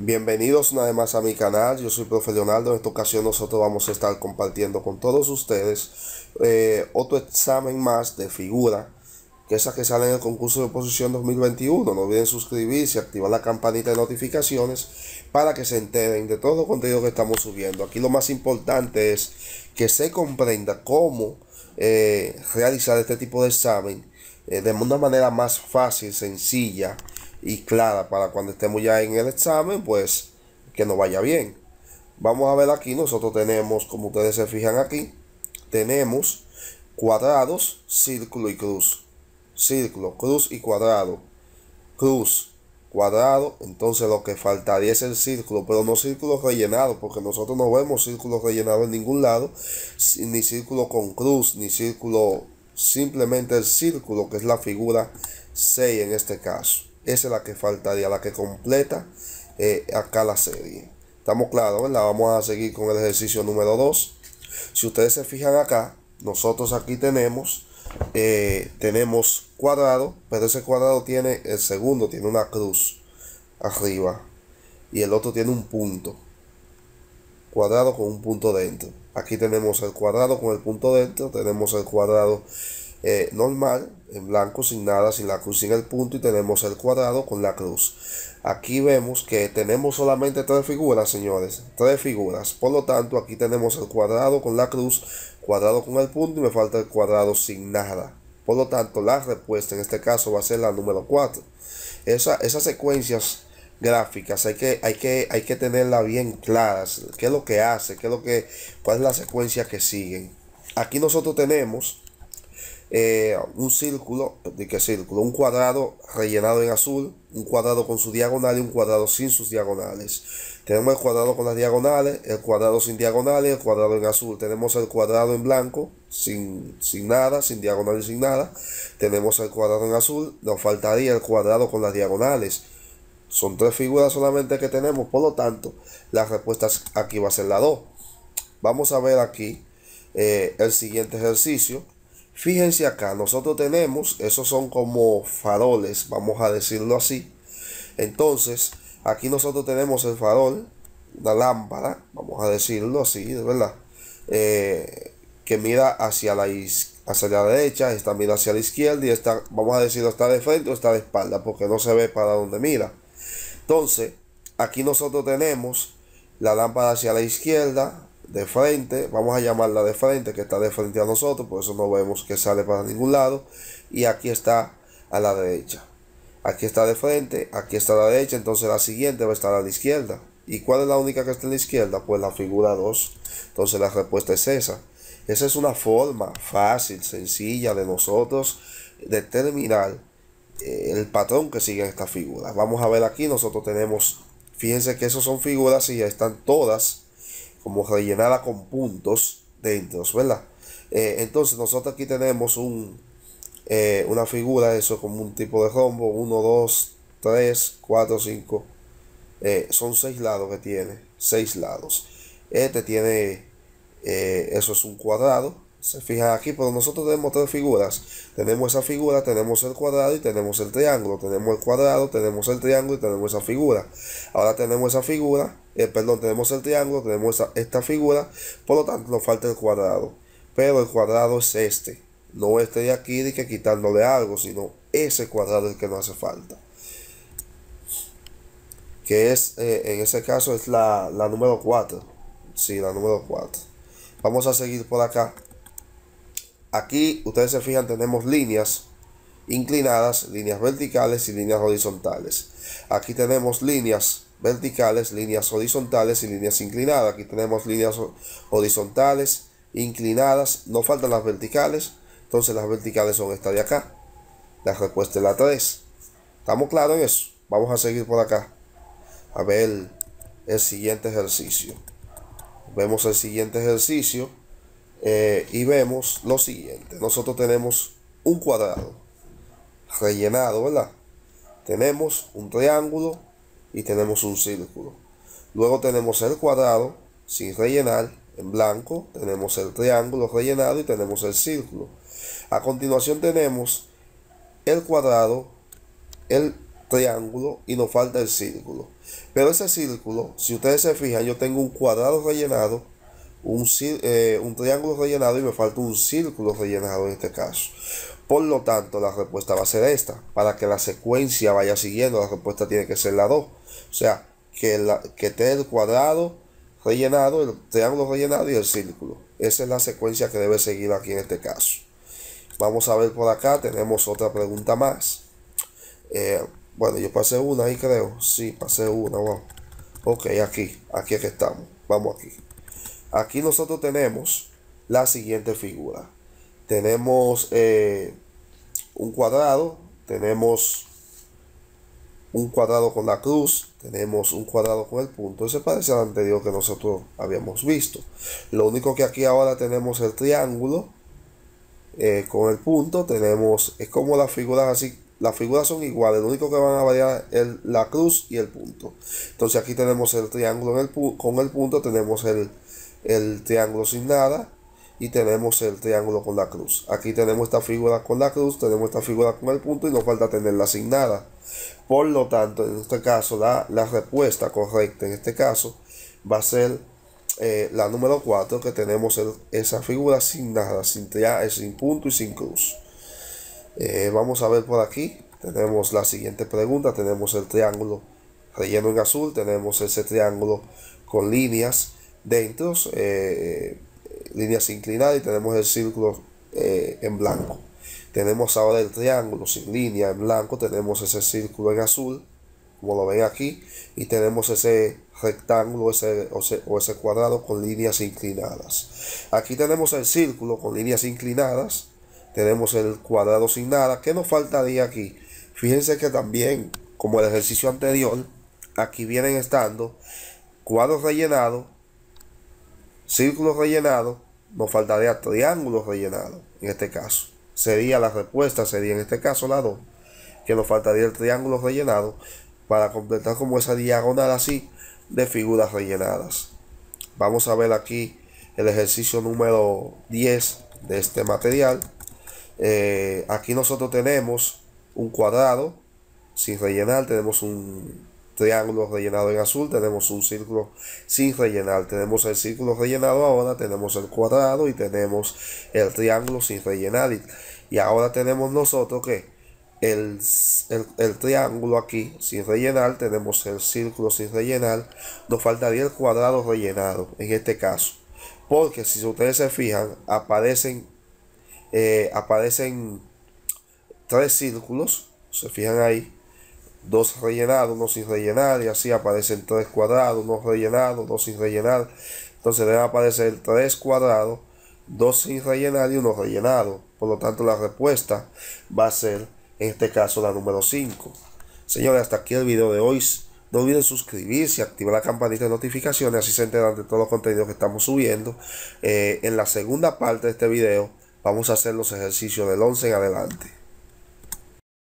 Bienvenidos una vez más a mi canal, yo soy profesional. en esta ocasión nosotros vamos a estar compartiendo con todos ustedes eh, otro examen más de figura, que es que sale en el concurso de oposición 2021. No olviden suscribirse, activar la campanita de notificaciones para que se enteren de todo el contenido que estamos subiendo. Aquí lo más importante es que se comprenda cómo eh, realizar este tipo de examen eh, de una manera más fácil, sencilla y clara para cuando estemos ya en el examen, pues que nos vaya bien. Vamos a ver aquí, nosotros tenemos, como ustedes se fijan aquí, tenemos cuadrados, círculo y cruz. Círculo, cruz y cuadrado. Cruz, cuadrado, entonces lo que faltaría es el círculo, pero no círculo rellenado, porque nosotros no vemos círculo rellenado en ningún lado, ni círculo con cruz, ni círculo, simplemente el círculo, que es la figura 6 en este caso. Esa es la que faltaría, la que completa eh, acá la serie. Estamos claros, ¿verdad? Vamos a seguir con el ejercicio número 2. Si ustedes se fijan acá, nosotros aquí tenemos, eh, tenemos cuadrado, pero ese cuadrado tiene, el segundo tiene una cruz arriba y el otro tiene un punto. Cuadrado con un punto dentro. Aquí tenemos el cuadrado con el punto dentro, tenemos el cuadrado eh, normal, en blanco sin nada, sin la cruz, sin el punto y tenemos el cuadrado con la cruz. Aquí vemos que tenemos solamente tres figuras, señores, tres figuras. Por lo tanto, aquí tenemos el cuadrado con la cruz, cuadrado con el punto y me falta el cuadrado sin nada. Por lo tanto, la respuesta en este caso va a ser la número 4. Esa, esas secuencias gráficas hay que, hay que, hay que tenerla bien claras. ¿Qué es lo que hace? ¿Qué es lo que, ¿Cuál es la secuencia que siguen? Aquí nosotros tenemos eh, un círculo, ¿de qué círculo? Un cuadrado rellenado en azul, un cuadrado con su diagonal y un cuadrado sin sus diagonales. Tenemos el cuadrado con las diagonales, el cuadrado sin diagonales, el cuadrado en azul. Tenemos el cuadrado en blanco, sin, sin nada, sin diagonales, sin nada. Tenemos el cuadrado en azul, nos faltaría el cuadrado con las diagonales. Son tres figuras solamente que tenemos, por lo tanto, las respuestas aquí va a ser la 2. Vamos a ver aquí eh, el siguiente ejercicio. Fíjense acá, nosotros tenemos, esos son como faroles, vamos a decirlo así. Entonces, aquí nosotros tenemos el farol, la lámpara, vamos a decirlo así, de verdad, eh, que mira hacia la, hacia la derecha, esta mira hacia la izquierda y está vamos a decirlo, está de frente o está de espalda, porque no se ve para dónde mira. Entonces, aquí nosotros tenemos la lámpara hacia la izquierda, de frente, vamos a llamarla de frente, que está de frente a nosotros, por eso no vemos que sale para ningún lado, y aquí está a la derecha. Aquí está de frente, aquí está a la derecha, entonces la siguiente va a estar a la izquierda. ¿Y cuál es la única que está en la izquierda? Pues la figura 2. Entonces la respuesta es esa. Esa es una forma fácil, sencilla de nosotros determinar eh, el patrón que sigue esta figura. Vamos a ver aquí, nosotros tenemos, fíjense que esas son figuras y ya están todas como rellenada con puntos dentro, ¿verdad? Eh, entonces nosotros aquí tenemos un, eh, una figura, eso como un tipo de rombo, 1, 2, 3, 4, 5, son seis lados que tiene, seis lados. Este tiene, eh, eso es un cuadrado, se fija aquí, pero pues, nosotros tenemos tres figuras. Tenemos esa figura, tenemos el cuadrado y tenemos el triángulo. Tenemos el cuadrado, tenemos el triángulo y tenemos esa figura. Ahora tenemos esa figura, eh, perdón, tenemos el triángulo, tenemos esta figura. Por lo tanto, nos falta el cuadrado. Pero el cuadrado es este. No este de aquí de que quitándole algo, sino ese cuadrado el que nos hace falta. Que es, eh, en ese caso, es la, la número 4. Si, la número 4. Vamos a seguir por acá. Aquí, ustedes se fijan, tenemos líneas inclinadas, líneas verticales y líneas horizontales. Aquí tenemos líneas verticales, líneas horizontales y líneas inclinadas. Aquí tenemos líneas horizontales, inclinadas, no faltan las verticales. Entonces las verticales son esta de acá. La respuesta es la 3. ¿Estamos claros en eso? Vamos a seguir por acá. A ver el siguiente ejercicio. Vemos el siguiente ejercicio. Eh, y vemos lo siguiente. Nosotros tenemos un cuadrado rellenado, ¿verdad? Tenemos un triángulo y tenemos un círculo. Luego tenemos el cuadrado sin rellenar en blanco, tenemos el triángulo rellenado y tenemos el círculo. A continuación tenemos el cuadrado, el triángulo y nos falta el círculo. Pero ese círculo, si ustedes se fijan, yo tengo un cuadrado rellenado eh, un, triángulo rellenado y me falta un círculo rellenado en este caso. Por lo tanto, la respuesta va a ser esta. Para que la secuencia vaya siguiendo, la respuesta tiene que ser la 2. O sea, que, la, que esté el cuadrado rellenado, el triángulo rellenado y el círculo. Esa es la secuencia que debe seguir aquí en este caso. Vamos a ver por acá, tenemos otra pregunta más. Eh, bueno, yo pasé una ahí creo. Sí, pasé una, Ok, aquí, aquí es que estamos. Vamos aquí. Aquí nosotros tenemos la siguiente figura. Tenemos eh, un cuadrado, tenemos un cuadrado con la cruz, tenemos un cuadrado con el punto. Ese parece al anterior que nosotros habíamos visto. Lo único que aquí ahora tenemos el triángulo eh, con el punto. Tenemos, es como las figuras así, las figuras son iguales. Lo único que van a variar es la cruz y el punto. Entonces aquí tenemos el triángulo con el punto, tenemos el el triángulo sin nada y tenemos el triángulo con la cruz. Aquí tenemos esta figura con la cruz, tenemos esta figura con el punto y nos falta tenerla asignada. Por lo tanto, en este caso, la, respuesta correcta en este caso va a ser eh, la número 4, que tenemos esa figura sin nada, sin, eh, sin punto y sin cruz. Eh, vamos a ver por aquí, tenemos la siguiente pregunta, tenemos el triángulo relleno en azul, tenemos ese triángulo con líneas dentros, eh, eh, líneas inclinadas y tenemos el círculo eh, en blanco. Tenemos ahora el triángulo sin línea en blanco, tenemos ese círculo en azul, como lo ven aquí, y tenemos ese rectángulo o, ese, o ese cuadrado con líneas inclinadas. Aquí tenemos el círculo con líneas inclinadas, tenemos el cuadrado sin nada. ¿Qué nos faltaría aquí? Fíjense que también, como el ejercicio anterior, aquí vienen estando cuadros rellenados círculo rellenado, nos faltaría triángulo rellenado en este caso. Sería la respuesta, sería en este caso la 2, que nos faltaría el triángulo rellenado para completar como esa diagonal así de figuras rellenadas. Vamos a ver aquí el ejercicio número 10 de este material. Eh, aquí nosotros tenemos un cuadrado sin rellenar, tenemos un triángulo este, rellenado en azul, tenemos un círculo sin rellenar, tenemos el círculo rellenado ahora, tenemos el cuadrado y tenemos el triángulo sin rellenar. Y, ahora tenemos nosotros que el, triángulo aquí sin rellenar, tenemos el círculo sin rellenar, nos faltaría el cuadrado rellenado en este caso. Porque si ustedes se fijan, aparecen, eh, aparecen tres círculos, se fijan ahí, dos rellenados, uno sin rellenar, y así aparecen tres cuadrados, uno rellenado, dos sin rellenar. Entonces deben aparecer tres cuadrados, dos sin rellenar y uno rellenado. Por lo tanto, la respuesta va a ser, en este caso, la número 5. Señores, hasta aquí el video de hoy. No olviden suscribirse, activar la campanita de notificaciones, así se enteran de todos los contenidos que estamos subiendo. Eh, en la segunda parte de este video vamos a hacer los ejercicios del 11 en adelante.